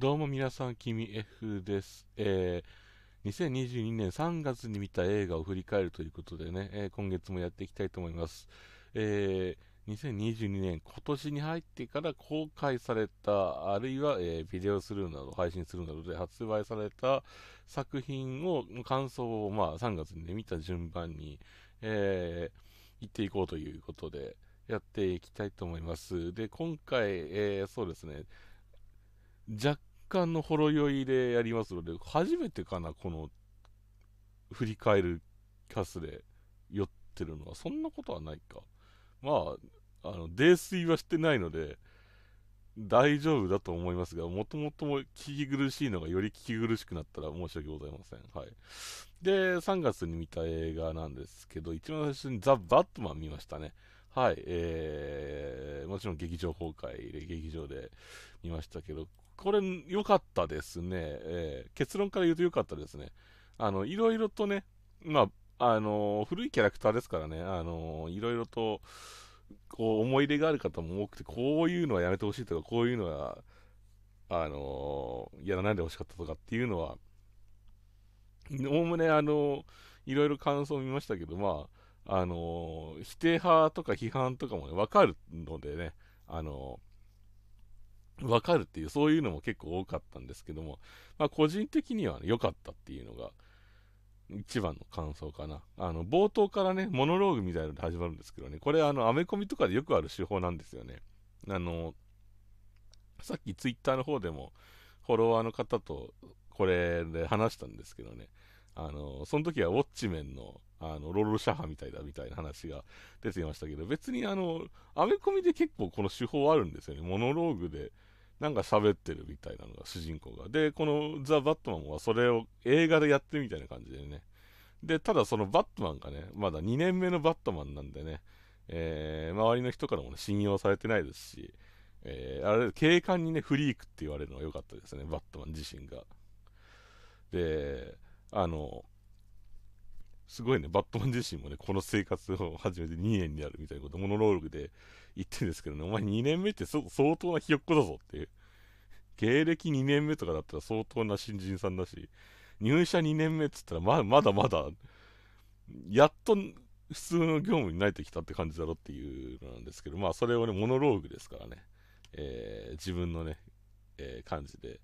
どうも皆さん、君 F です。えー、2022年3月に見た映画を振り返るということでね、えー、今月もやっていきたいと思います。えー、2022年、今年に入ってから公開された、あるいは、えー、ビデオするなど、配信するなどで発売された作品を、感想を、まあ、3月に、ね、見た順番に、えー、言っていこうということで、やっていきたいと思います。で、今回、えー、そうですね、若間のほろ酔いでやりますので、初めてかな、この、振り返るキャスで酔ってるのは、そんなことはないか。まあ、あの、泥酔はしてないので、大丈夫だと思いますが、もともとも聞き苦しいのがより聞き苦しくなったら申し訳ございません。はい。で、3月に見た映画なんですけど、一番最初にザ・バットマン見ましたね。はい。えー、もちろん劇場公開で劇場で見ましたけど、これ良かったですね、えー、結論から言うと良かったですね。あの、いろいろとね、まあ、あのー、古いキャラクターですからね、あのー、いろいろと、こう、思い入れがある方も多くて、こういうのはやめてほしいとか、こういうのは、あのー、やらないでほしかったとかっていうのは、おおむね、あのいろいろ感想を見ましたけど、まあ、あの否定派とか批判とかもね、わかるのでね、あのわかるっていう、そういうのも結構多かったんですけども、まあ、個人的には良、ね、かったっていうのが、一番の感想かな。あの、冒頭からね、モノローグみたいなので始まるんですけどね、これ、あの、アメコミとかでよくある手法なんですよね。あの、さっきツイッターの方でも、フォロワーの方と、これで話したんですけどね、あの、その時はウォッチメンの、あの、ロールシャハみたいだみたいな話が出てましたけど、別にあの、アメコミで結構この手法あるんですよね。モノローグで、なんか喋ってるみたいなのが主人公が。で、このザ・バットマンはそれを映画でやってるみたいな感じでね。で、ただそのバットマンがね、まだ2年目のバットマンなんでね、えー、周りの人からも、ね、信用されてないですし、えー、あれ、警官にね、フリークって言われるのが良かったですね、バットマン自身が。で、あの、すごいね、バットマン自身もね、この生活を始めて2年になるみたいなこと、モノローグで言ってるんですけどね、お前2年目って相当なひよっこだぞっていう。芸歴2年目とかだったら相当な新人さんだし、入社2年目っつったらままだまだ、やっと普通の業務に慣れてきたって感じだろっていうのなんですけど、まあそれをね、モノローグですからね、えー、自分のね、えー、感じで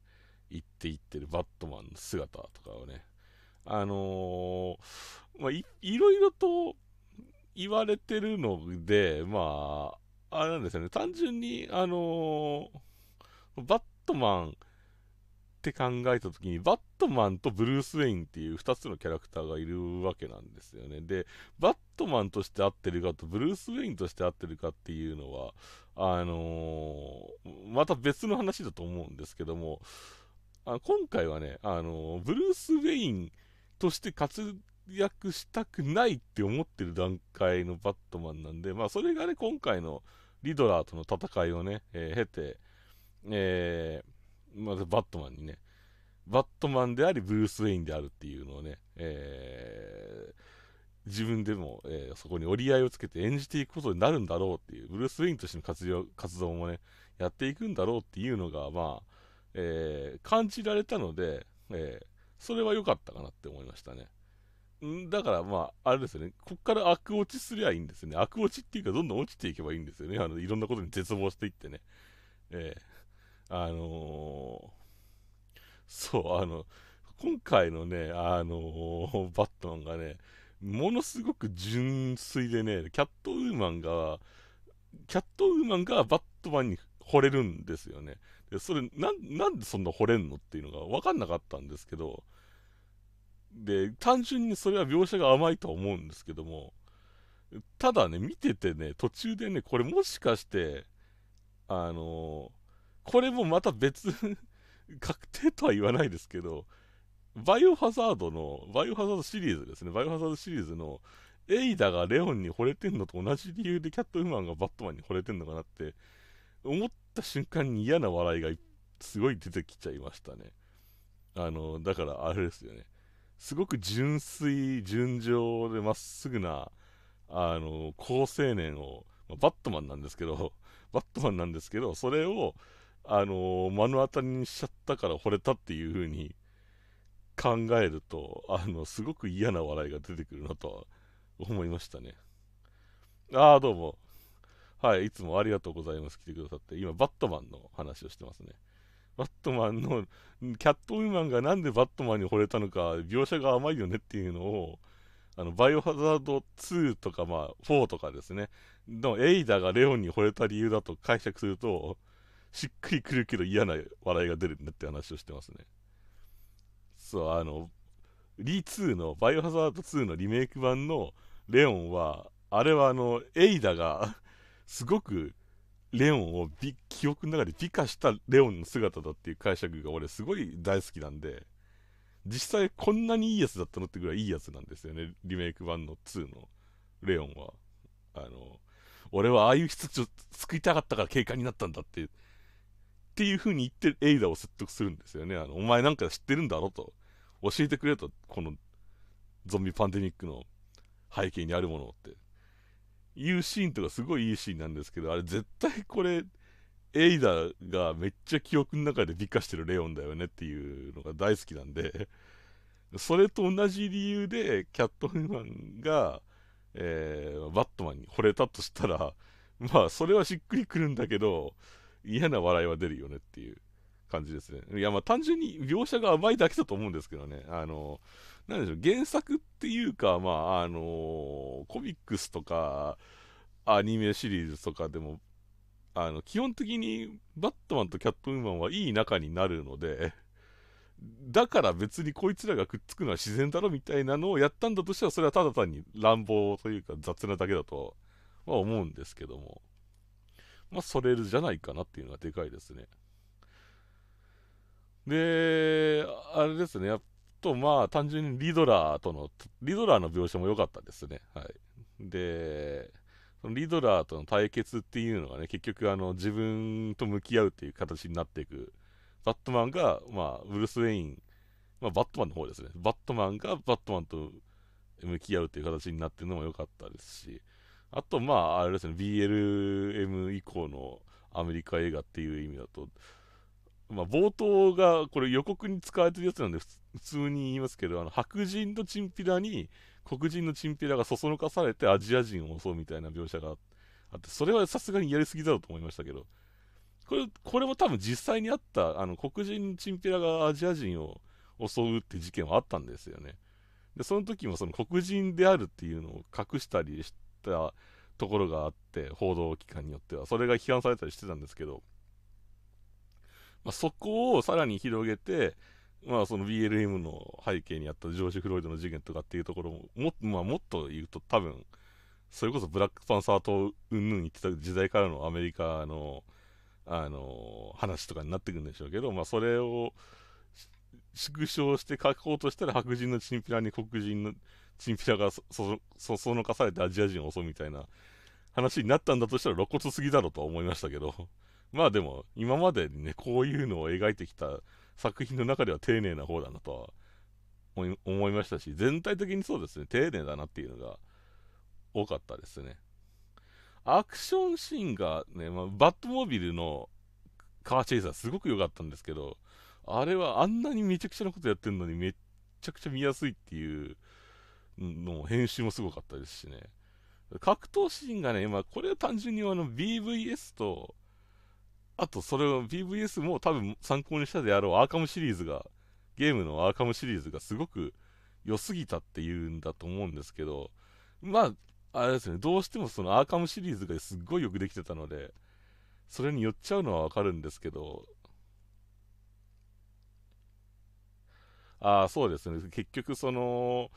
言っていってるバットマンの姿とかをね、あのー、まあい、いろいろと言われてるので、まあ、あれなんですよね、単純に、あのー、バットマンって考えたときに、バットマンとブルース・ウェインっていう2つのキャラクターがいるわけなんですよね。で、バットマンとして合ってるかと、ブルース・ウェインとして合ってるかっていうのは、あのー、また別の話だと思うんですけども、あ今回はね、あのー、ブルース・ウェインとして活躍したくないって思ってる段階のバットマンなんで、まあ、それがね、今回のリドラーとの戦いをね、えー、経て、えー、まずバットマンにね、バットマンであり、ブルース・ウェインであるっていうのをね、えー、自分でも、えー、そこに折り合いをつけて演じていくことになるんだろうっていう、ブルース・ウェインとしての活動活動もね、やっていくんだろうっていうのが、まあ、えー、感じられたので、えー、それは良かったかなって思いましたね。だからまあ、あれですよね、こっから悪落ちすりゃいいんですよね。悪落ちっていうか、どんどん落ちていけばいいんですよね。あの、いろんなことに絶望していってね。ええあのー、そう、あの、今回のね、あのー、バットマンがね、ものすごく純粋でね、キャットウーマンが、キャットウーマンがバットマンに惚れるんですよね。で、それ、な、なんでそんな惚れんのっていうのが分かんなかったんですけど、で、単純にそれは描写が甘いとは思うんですけども、ただね、見ててね、途中でね、これもしかして、あのー、これもまた別 確定とは言わないですけど、バイオハザードの、バイオハザードシリーズですね、バイオハザードシリーズの、エイダがレオンに惚れてんのと同じ理由でキャットウーマンがバットマンに惚れてんのかなって、思った瞬間に嫌な笑いがすごい出てきちゃいましたね。あの、だからあれですよね。すごく純粋、純情でまっすぐな、あの、好青年を、まあ、バットマンなんですけど、バットマンなんですけど、それを、あの、目の当たりにしちゃったから惚れたっていう風に考えると、あの、すごく嫌な笑いが出てくるなとは思いましたね。ああ、どうも。はい、いつもありがとうございます。来てくださって。今、バットマンの話をしてますね。バットマンの、キャットウィマンがなんでバットマンに惚れたのか、描写が甘いよねっていうのを、あの、バイオハザード2とか、まあ、4とかですね、のエイダがレオンに惚れた理由だと解釈すると、しっくりくるけど嫌な笑いが出るねって話をしてますね。そう、あの、リー2の、バイオハザード2のリメイク版のレオンは、あれはあの、エイダがすごくレオンを記憶の中で美化したレオンの姿だっていう解釈が俺すごい大好きなんで、実際こんなにいいやつだったのってぐらいいいやつなんですよね、リメイク版の2のレオンは。あの、俺はああいう人たちを救いたかったから警官になったんだって、っていう風に言ってるエイダを説得するんですよね。あの、お前なんか知ってるんだろと。教えてくれと、このゾンビパンデミックの背景にあるものって。いうシーンとかすごいいいシーンなんですけど、あれ絶対これ、エイダがめっちゃ記憶の中で美化してるレオンだよねっていうのが大好きなんで、それと同じ理由でキャットフーマンが、えー、バットマンに惚れたとしたら、まあ、それはしっくりくるんだけど、嫌な笑いは出るよねっていう感じですね。いや、まあ単純に描写が甘いだけだと思うんですけどね。あの、何でしょう、原作っていうか、まあ、あのー、コミックスとか、アニメシリーズとかでも、あの、基本的に、バットマンとキャットウーマンはいい仲になるので、だから別にこいつらがくっつくのは自然だろみたいなのをやったんだとしたら、それはただ単に乱暴というか雑なだけだとは思うんですけども。まあ、それじゃないかなっていうのがでかいですね。で、あれですね、やっと、まあ、単純にリドラーとの、リドラーの描写も良かったですね。はい。で、そのリドラーとの対決っていうのがね、結局、あの、自分と向き合うっていう形になっていく。バットマンが、まあ、ウルス・ウェイン、まあ、バットマンの方ですね。バットマンがバットマンと向き合うっていう形になってるのも良かったですし、あと、まあ、あれですね、BLM 以降のアメリカ映画っていう意味だと、まあ、冒頭が、これ予告に使われてるやつなんで、普通に言いますけど、あの、白人のチンピラに、黒人のチンピラがそそのかされてアジア人を襲うみたいな描写があって、それはさすがにやりすぎだろうと思いましたけど、これ、これも多分実際にあった、あの、黒人のチンピラがアジア人を襲うって事件はあったんですよね。で、その時もその黒人であるっていうのを隠したりしたところがあって、報道機関によっては。それが批判されたりしてたんですけど、まあ、そこをさらに広げて、まあ、その BLM の背景にあったジョージ・フロイドの事件とかっていうところも、も,、まあ、もっと言うと多分、それこそブラックパンサーとうんぬん言ってた時代からのアメリカの、あの、話とかになってくるんでしょうけど、まあ、それを、縮小して書こうとしたら白人のチンピラに黒人のチンピラがそそそのかされてアジア人を襲うみたいな話になったんだとしたら露骨すぎだろうとは思いましたけどまあでも、今までね、こういうのを描いてきた作品の中では丁寧な方だなとは思いましたし、全体的にそうですね、丁寧だなっていうのが多かったですね。アクションシーンがね、まあ、バットモービルのカーチェイサーすごく良かったんですけど、あれはあんなにめちゃくちゃなことやってるのにめっちゃくちゃ見やすいっていうの編集もすごかったですしね。格闘シーンがね、まあ、これは単純にあの BVS とあと、それを BVS も多分参考にしたであろうアーカムシリーズが、ゲームのアーカムシリーズがすごく良すぎたっていうんだと思うんですけど、まあ、あれですね、どうしてもそのアーカムシリーズがすっごいよくできてたので、それに寄っちゃうのはわかるんですけど、ああ、そうですね、結局その、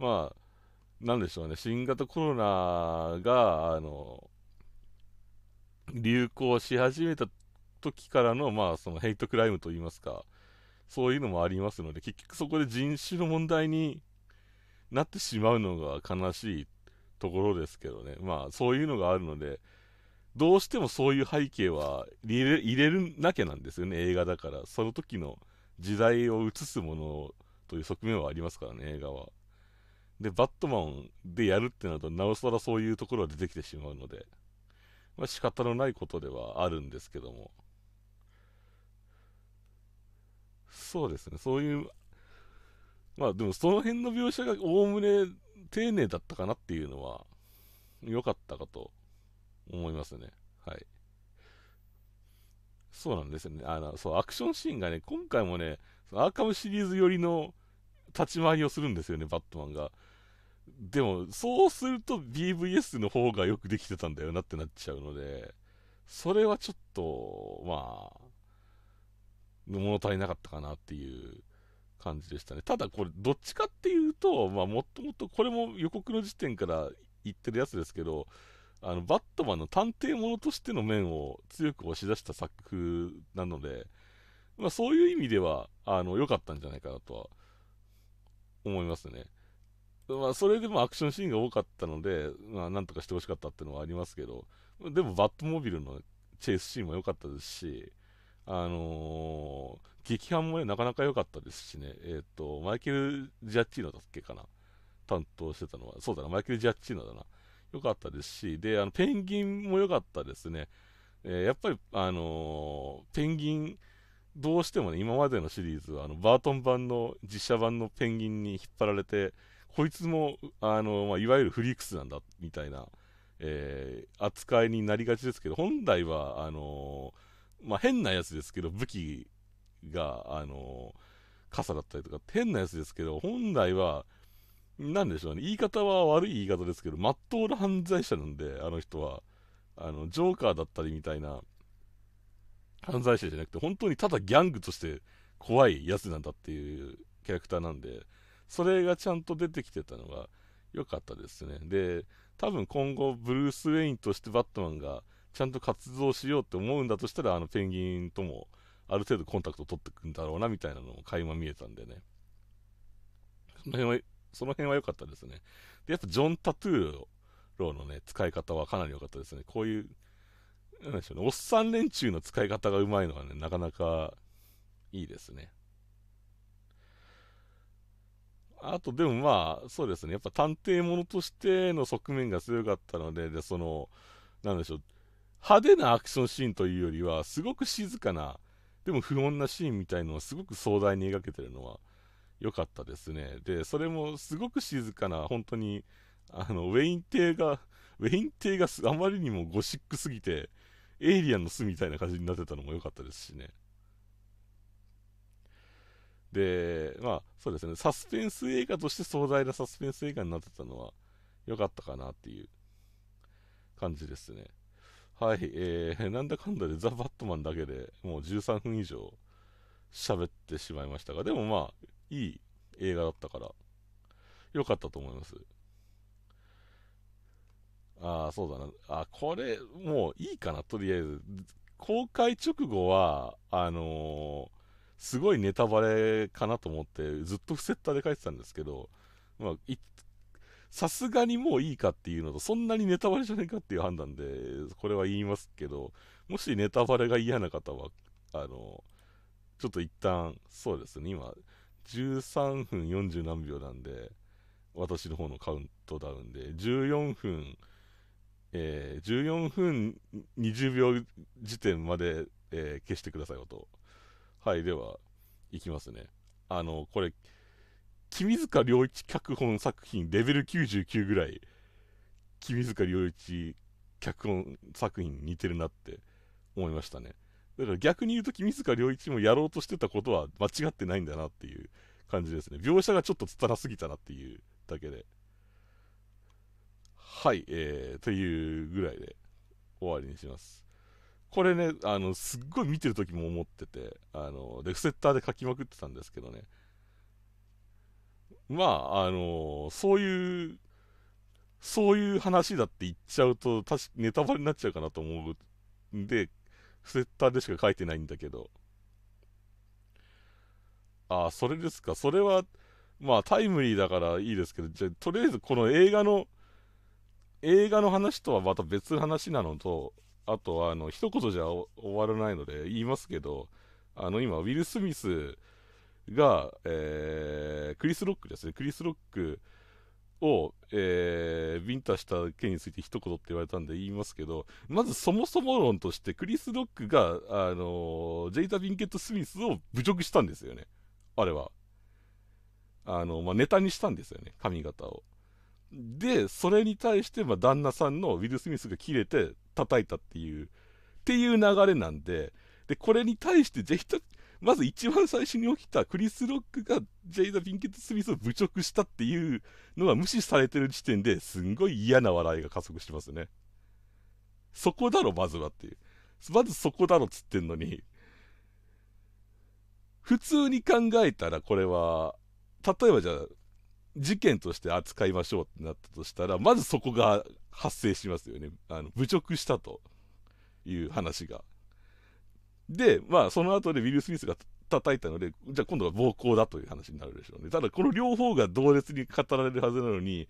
まあ、なんでしょうね、新型コロナが、あの、流行し始めた時からの、まあ、そのヘイトクライムといいますか、そういうのもありますので、結局そこで人種の問題になってしまうのが悲しいところですけどね。まあ、そういうのがあるので、どうしてもそういう背景は入れ入れなきゃなんですよね、映画だから。その時の時代を映すものという側面はありますからね、映画は。で、バットマンでやるってなると、なおさらそういうところは出てきてしまうので、まあ仕方のないことではあるんですけども。そうですね、そういう、まあでもその辺の描写がおおむね丁寧だったかなっていうのは、良かったかと思いますね。はい。そうなんですよね。あの、そう、アクションシーンがね、今回もね、アーカムシリーズ寄りの立ち回りをするんですよね、バットマンが。でも、そうすると BVS の方がよくできてたんだよなってなっちゃうので、それはちょっと、まあ、物足りなかったかなっていう感じでしたね。ただこれ、どっちかっていうと、まあ、もっともっと、これも予告の時点から言ってるやつですけど、あの、バットマンの探偵者としての面を強く押し出した作風なので、まあ、そういう意味では、あの、良かったんじゃないかなとは、思いますね。まあ、それでもアクションシーンが多かったので、まあ、なんとかしてほしかったっていうのはありますけど、でも、バットモビルのチェイスシーンも良かったですし、あのー、劇版もね、なかなか良かったですしね、えっ、ー、と、マイケル・ジャッチーノだっけかな、担当してたのは、そうだな、マイケル・ジャッチーノだな、良かったですし、で、あの、ペンギンも良かったですね。えー、やっぱり、あのペンギン、どうしてもね、今までのシリーズは、あの、バートン版の実写版のペンギンに引っ張られて、こいつも、あの、まあ、いわゆるフリークスなんだ、みたいな、えー、扱いになりがちですけど、本来は、あのまあ、変なやつですけど、武器が、あの傘だったりとか、変なやつですけど、本来は、なんでしょうね、言い方は悪い言い方ですけど、まっとうな犯罪者なんで、あの人は、あの、ジョーカーだったりみたいな、犯罪者じゃなくて、本当にただギャングとして怖いやつなんだっていうキャラクターなんで、それがちゃんと出てきてたのが良かったですね。で、多分今後、ブルース・ウェインとしてバットマンがちゃんと活動しようって思うんだとしたら、あの、ペンギンとも、ある程度コンタクト取ってくんだろうな、みたいなのも垣間見えたんでね。その辺は、その辺は良かったですね。で、やっぱジョン・タトゥーローのね、使い方はかなり良かったですね。こういう、なんでしょうね、おっさん連中の使い方がうまいのはね、なかなかいいですね。あと、でもまあ、そうですね、やっぱ探偵ものとしての側面が強かったので、で、その、なんでしょう、派手なアクションシーンというよりは、すごく静かな、でも不穏なシーンみたいのをすごく壮大に描けてるのは良かったですね。で、それもすごく静かな、本当に、あの、ウェイン邸が、ウェイン邸があまりにもゴシックすぎて、エイリアンの巣みたいな感じになってたのも良かったですしね。で、まあ、そうですね、サスペンス映画として壮大なサスペンス映画になってたのは良かったかなっていう感じですね。はい、えー、なんだかんだでザ・バットマンだけでもう13分以上喋ってしまいましたが、でもまあ、いい映画だったから、良かったと思います。ああ、そうだな。あ、これ、もういいかな、とりあえず。公開直後は、あのー、すごいネタバレかなと思って、ずっとフセッターで書いてたんですけど、まあ、さすがにもういいかっていうのと、そんなにネタバレじゃないかっていう判断で、これは言いますけど、もしネタバレが嫌な方は、あの、ちょっと一旦、そうですね、今、13分40何秒なんで、私の方のカウントダウンで、14分、えー、14分20秒時点まで、えー、消してください、音。はい、では、いきますね。あの、これ、君塚良一脚本作品レベル99ぐらい、君塚良一脚本作品に似てるなって思いましたね。だから逆に言うと君塚良一もやろうとしてたことは間違ってないんだなっていう感じですね。描写がちょっとつたらすぎたなっていうだけで。はい、えー、というぐらいで終わりにします。これね、あの、すっごい見てる時も思ってて、あの、レフセッターで書きまくってたんですけどね、まあ、あのー、そういう、そういう話だって言っちゃうと、たしネタバレになっちゃうかなと思うんで、セッターでしか書いてないんだけど。ああ、それですか。それは、まあタイムリーだからいいですけど、じゃとりあえずこの映画の、映画の話とはまた別の話なのと、あとあの、一言じゃ終わらないので言いますけど、あの、今、ウィル・スミス、が、えー、クリス・ロックですね。クリス・ロックを、えー、ビンタした件について一言って言われたんで言いますけど、まずそもそも論として、クリス・ロックが、あのー、ジェイタ・ビンケット・スミスを侮辱したんですよね。あれは。あの、まあ、ネタにしたんですよね。髪型を。で、それに対して、まあ、旦那さんのウィル・スミスが切れて叩いたっていう、っていう流れなんで、で、これに対してジェイタ、まず一番最初に起きたクリス・ロックがジェイダ・ピンケット・スミスを侮辱したっていうのが無視されてる時点ですんごい嫌な笑いが加速してますね。そこだろ、まずはっていう。まずそこだろっつってんのに。普通に考えたらこれは、例えばじゃあ、事件として扱いましょうってなったとしたら、まずそこが発生しますよね。あの、侮辱したという話が。で、まあ、その後でウィル・スミスが叩いたので、じゃあ今度は暴行だという話になるでしょうね。ただ、この両方が同列に語られるはずなのに、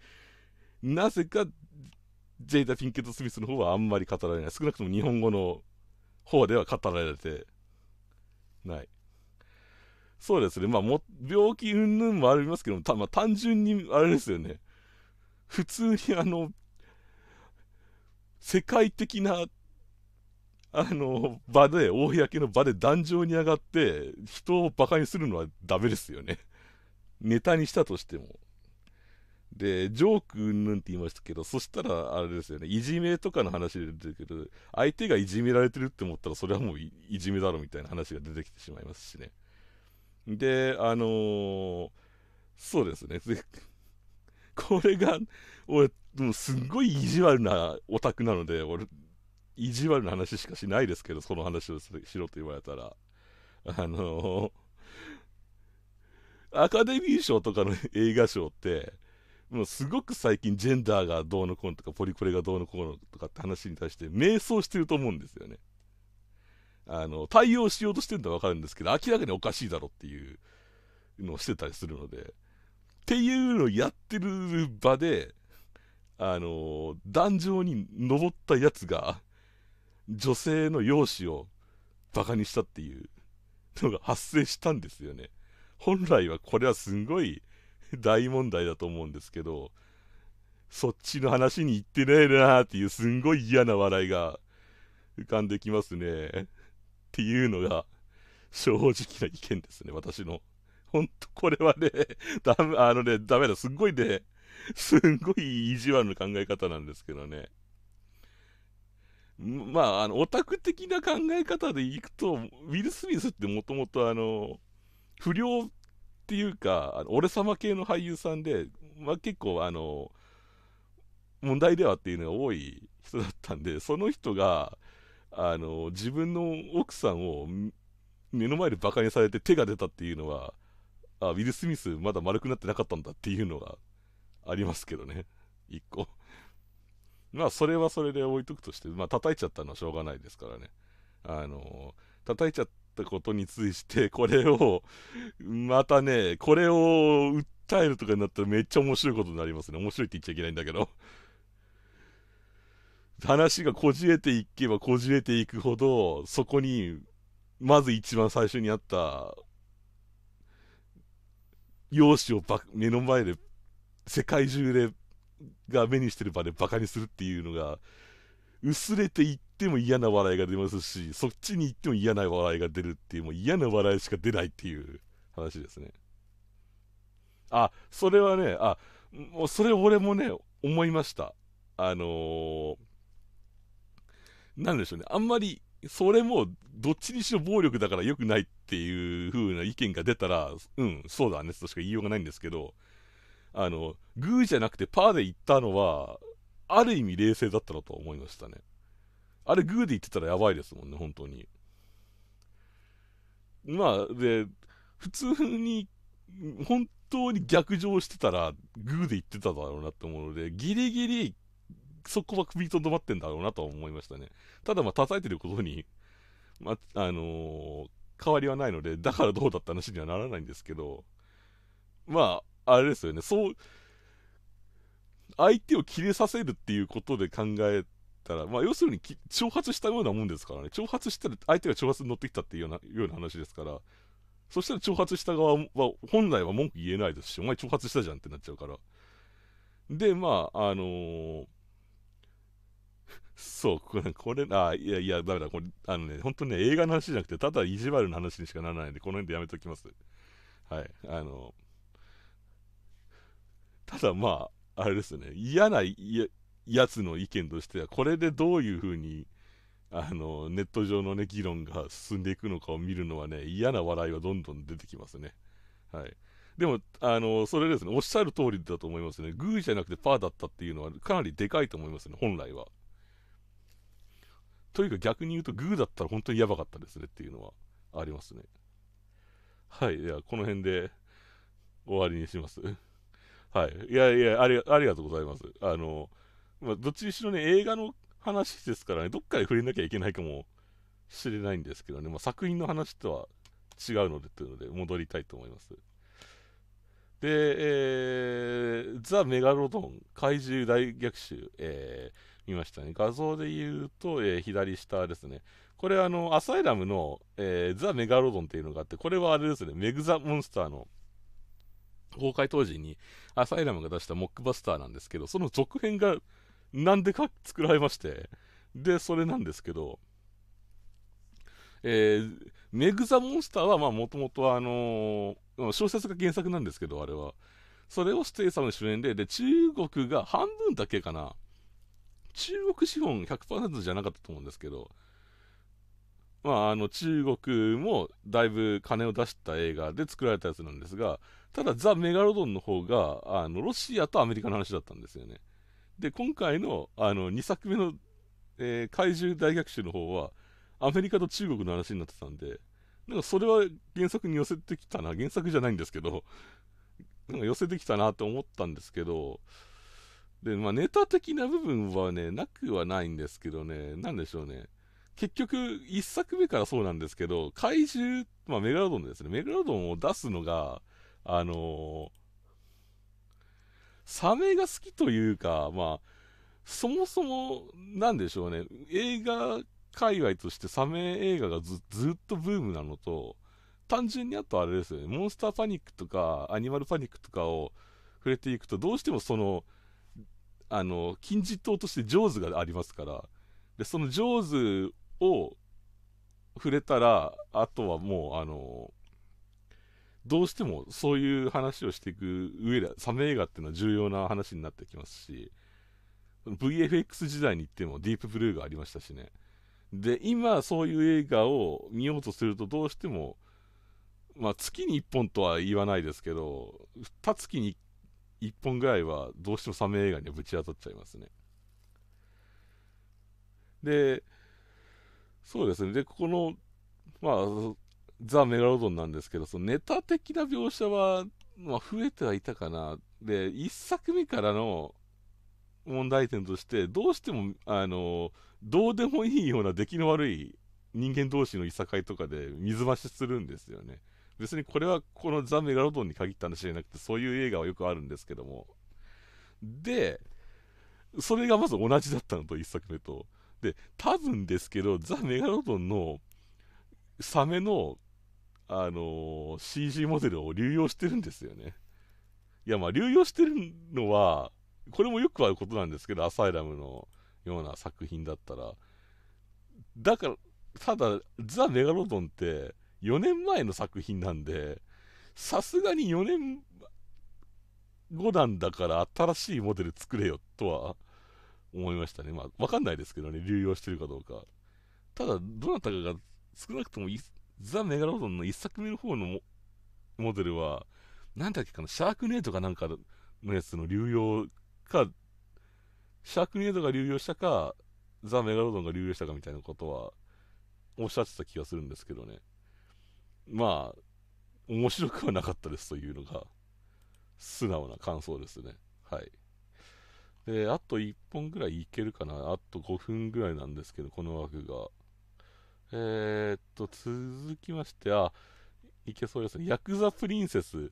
なぜか、ジェイダ・ピンケット・スミスの方はあんまり語られない。少なくとも日本語の方では語られてない。そうですね。まあ、も、病気云々もありますけども、た、まあ、単純に、あれですよね。普通にあの、世界的なあの、場で、公の場で壇上に上がって、人を馬鹿にするのはダメですよね。ネタにしたとしても。で、ジョークうんぬんって言いましたけど、そしたら、あれですよね、いじめとかの話で出てくる相手がいじめられてるって思ったら、それはもういじめだろみたいな話が出てきてしまいますしね。で、あのー、そうですね。これが、俺、もうすんごい意地悪なオタクなので、俺、意地悪な話しかしないですけど、その話をしろと言われたら。あのー、アカデミー賞とかの映画賞って、もうすごく最近ジェンダーがどうのこうのとか、ポリコレがどうのこうのとかって話に対して迷走してると思うんですよね。あの、対応しようとしてるのはわかるんですけど、明らかにおかしいだろっていうのをしてたりするので、っていうのをやってる場で、あの、壇上に登ったやつが、女性の容姿をバカにしたっていうのが発生したんですよね。本来はこれはすんごい大問題だと思うんですけど、そっちの話に行ってねえなーっていうすんごい嫌な笑いが浮かんできますね。っていうのが正直な意見ですね、私の。ほんと、これはね、だ、あのね、ダメだ、すっごいね、すんごい意地悪な考え方なんですけどね。まあ、あの、オタク的な考え方でいくと、ウィル・スミスってもともとあの、不良っていうか、俺様系の俳優さんで、まあ、結構あの、問題ではっていうのが多い人だったんで、その人が、あの、自分の奥さんを目の前で馬鹿にされて手が出たっていうのは、あ、ウィル・スミスまだ丸くなってなかったんだっていうのがありますけどね。一個。まあ、それはそれで置いとくとして、まあ、叩いちゃったのはしょうがないですからね。あの叩いちゃったことについて、これを、またね、これを訴えるとかになったらめっちゃ面白いことになりますね。面白いって言っちゃいけないんだけど。話がこじれていけばこじれていくほど、そこに、まず一番最初にあった、容姿を目の前で、世界中でが目にしてる場でバカにするっていうのが、薄れていっても嫌な笑いが出ますし、そっちに行っても嫌な笑いが出るっていう、もう嫌な笑いしか出ないっていう話ですね。あ、それはね、あ、もうそれ俺もね、思いました。あのー、なんでしょうね、あんまり、それも、どっちにしろ暴力だから良くないっていう風な意見が出たら、うん、そうだね、としか言いようがないんですけど、あの、グーじゃなくてパーで行ったのは、ある意味冷静だったなとは思いましたね。あれグーで行ってたらやばいですもんね、本当に。まあ、で、普通に、本当に逆上してたら、グーで行ってただろうなって思うので、ギリギリ、そこは首と止まってんだろうなとは思いましたね。ただ、まあ、叩いてることに、まあ、あのー、変わりはないので、だからどうだった話にはならないんですけど、まあ、あれですよね、そう、相手をキレさせるっていうことで考えたら、まあ、要するに挑発したようなもんですからね、挑発したら相手が挑発に乗ってきたっていうようなような話ですから、そしたら挑発した側は本来は文句言えないですし、お前挑発したじゃんってなっちゃうから。で、まあ、あのー、そう、これ、これ、あ、いやいや、ダメだ、これ、あのね、本当にね、映画の話じゃなくて、ただ意地悪の話にしかならないんで、この辺でやめときます。はい、あのただまあ、あれですね、嫌なやつの意見としては、これでどういうふうに、あの、ネット上のね、議論が進んでいくのかを見るのはね、嫌な笑いはどんどん出てきますね。はい。でも、あの、それですね、おっしゃる通りだと思いますね。グーじゃなくてパーだったっていうのはかなりでかいと思いますね、本来は。というか逆に言うとグーだったら本当にやばかったですねっていうのはありますね。はい、ではこの辺で終わりにします。はい。いやいや、ありありがとうございます。あの、まあ、どっちにしろね、映画の話ですからね、どっかで触れなきゃいけないかもしれないんですけどね、まあ、作品の話とは違うのでというので、戻りたいと思います。で、えー、ザ・メガロドン、怪獣大逆襲、えー、見ましたね。画像で言うと、えー、左下ですね。これ、あの、アサイラムの、えー、ザ・メガロドンっていうのがあって、これはあれですね、メグ・ザ・モンスターの公開当時に、アサイラムが出したモックバスターなんですけど、その続編がなんでか作られまして、で、それなんですけど、えー、メグ・ザ・モンスターは、まあ、もともとあのー、小説が原作なんですけど、あれは。それをステイサム主演で、で、中国が半分だけかな。中国資本100%じゃなかったと思うんですけど、まあ、あの、中国もだいぶ金を出した映画で作られたやつなんですが、ただ、ザ・メガロドンの方が、あの、ロシアとアメリカの話だったんですよね。で、今回の、あの、2作目の、えー、怪獣大逆襲の方は、アメリカと中国の話になってたんで、なんかそれは原作に寄せてきたな、原作じゃないんですけど、なんか寄せてきたなって思ったんですけど、で、まあネタ的な部分はね、なくはないんですけどね、なんでしょうね。結局、1作目からそうなんですけど、怪獣、まあメガロドンですね。メガロドンを出すのが、あのー、サメが好きというか、まあ、そもそも、なんでしょうね、映画界隈としてサメ映画がずずっとブームなのと、単純にあとあれですよね、モンスターパニックとか、アニマルパニックとかを触れていくと、どうしてもその、あの、金字塔としてジョーズがありますから、で、そのジョーズを触れたら、あとはもう、あのーどうしてもそういう話をしていく上で、サメ映画っていうのは重要な話になってきますし、VFX 時代に行ってもディープブルーがありましたしね。で、今そういう映画を見ようとするとどうしても、まあ月に1本とは言わないですけど、2月に1本ぐらいはどうしてもサメ映画にはぶち当たっちゃいますね。で、そうですね。で、ここの、まあ、ザ・メガロドンなんですけど、そのネタ的な描写は、まあ、増えてはいたかな。で、1作目からの問題点として、どうしても、あの、どうでもいいような出来の悪い人間同士のいさかいとかで水増しするんですよね。別にこれはこのザ・メガロドンに限った話じゃなくて、そういう映画はよくあるんですけども。で、それがまず同じだったのと、1作目と。で、多分ですけど、ザ・メガロドンのサメのあのー、CG モデルを流用してるんですよね。いや、まあ、流用してるのは、これもよくあることなんですけど、アサイラムのような作品だったら。だから、ただ、ザ・メガロドンって4年前の作品なんで、さすがに4年後なんだから新しいモデル作れよとは思いましたね。まあ、わかんないですけどね、流用してるかどうか。ただ、どなたかが少なくともザ・メガロドンの1作目の方のモデルは、なんだっけかな、シャークネードかなんかのやつの流用か、シャークネードが流用したか、ザ・メガロドンが流用したかみたいなことは、おっしゃってた気がするんですけどね。まあ、面白くはなかったですというのが、素直な感想ですね。はい。で、あと1本ぐらいいけるかな。あと5分ぐらいなんですけど、この枠が。えー、っと、続きまして、あ、いけそうですね。ヤクザプリンセス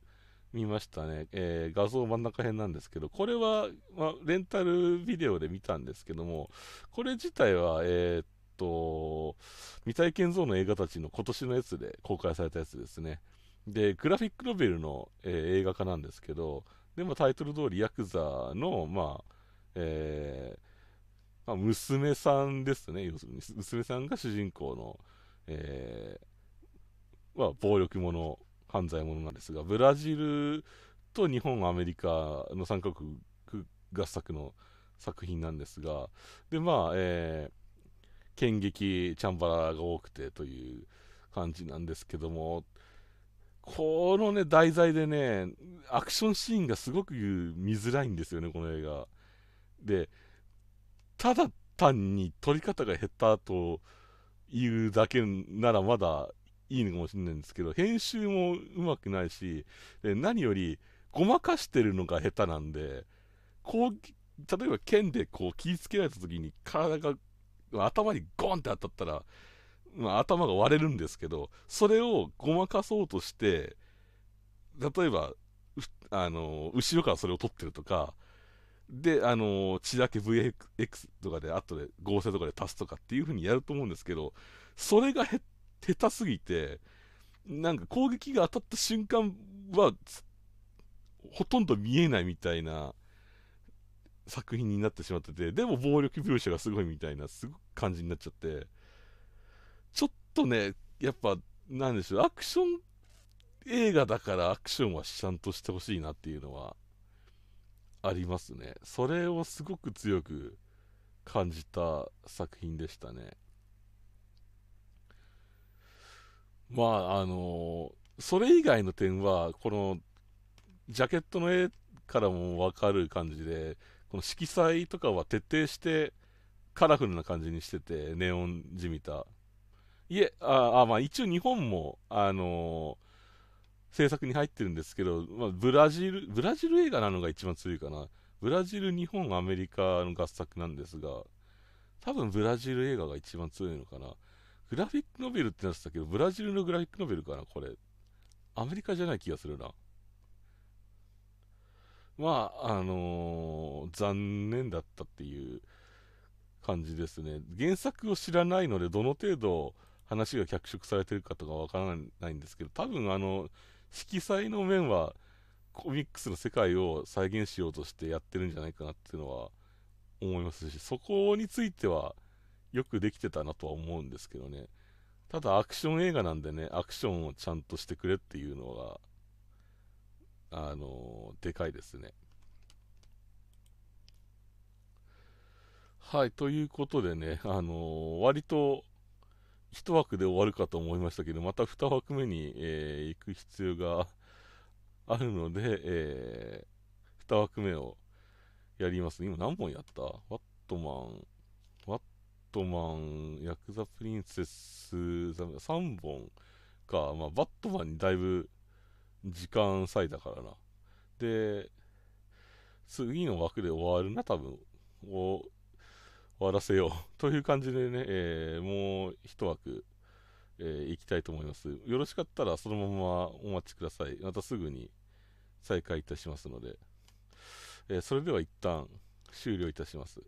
見ましたね。えー、画像真ん中辺なんですけど、これは、まレンタルビデオで見たんですけども、これ自体は、えー、っと、未体験ゾーンの映画たちの今年のやつで公開されたやつですね。で、グラフィックノベルの、えー、映画化なんですけど、でもタイトル通りヤクザの、まあ、えーまあ、娘さんですね、要するに。娘さんが主人公の、えー、暴力者、犯罪者なんですが、ブラジルと日本、アメリカの3角国合作の作品なんですが、で、まあ、えー、剣劇、チャンバラが多くてという感じなんですけども、このね、題材でね、アクションシーンがすごく見づらいんですよね、この映画。で、ただ単に取り方が減ったというだけならまだいいのかもしれないんですけど、編集もうまくないし、で何よりごまかしてるのが下手なんで、こう、例えば剣でこう気ぃつけられた時に体が、頭にゴンって当たったら、まあ、頭が割れるんですけど、それをごまかそうとして、例えば、あの、後ろからそれを取ってるとか、で、あのー、血だけ VX とかで、後で合成とかで足すとかっていう風にやると思うんですけど、それが下手すぎて、なんか攻撃が当たった瞬間は、ほとんど見えないみたいな作品になってしまってて、でも暴力描写がすごいみたいな、すごく感じになっちゃって、ちょっとね、やっぱ、なんでしょう、アクション映画だからアクションはちゃんとしてほしいなっていうのはありますねそれをすごく強く感じた作品でしたねまああのそれ以外の点はこのジャケットの絵からも分かる感じでこの色彩とかは徹底してカラフルな感じにしててネオンじみたいえああまあ一応日本もあのー制作に入ってるんですけど、まあ、ブラジル、ブラジル映画なのが一番強いかな。ブラジル、日本、アメリカの合作なんですが、多分ブラジル映画が一番強いのかな。グラフィックノベルってなってたけど、ブラジルのグラフィックノベルかな、これ。アメリカじゃない気がするな。まあ、あのー、残念だったっていう感じですね。原作を知らないので、どの程度話が脚色されてるかとかわからないんですけど、多分あの、色彩の面はコミックスの世界を再現しようとしてやってるんじゃないかなっていうのは思いますし、そこについてはよくできてたなとは思うんですけどね。ただアクション映画なんでね、アクションをちゃんとしてくれっていうのが、あのー、でかいですね。はい、ということでね、あのー、割と1枠で終わるかと思いましたけど、また2枠目に、えー、行く必要が あるので、えー、2枠目をやります。今何本やったワットマン、ワットマン、ヤクザプリンセス、3本か、まあ、バットマンにだいぶ時間割いたからな。で、次の枠で終わるな、多分。終わらせよう という感じでね、えー、もう一枠、えー、行きたいと思います。よろしかったらそのままお待ちください。またすぐに再開いたしますので、えー、それでは一旦終了いたします。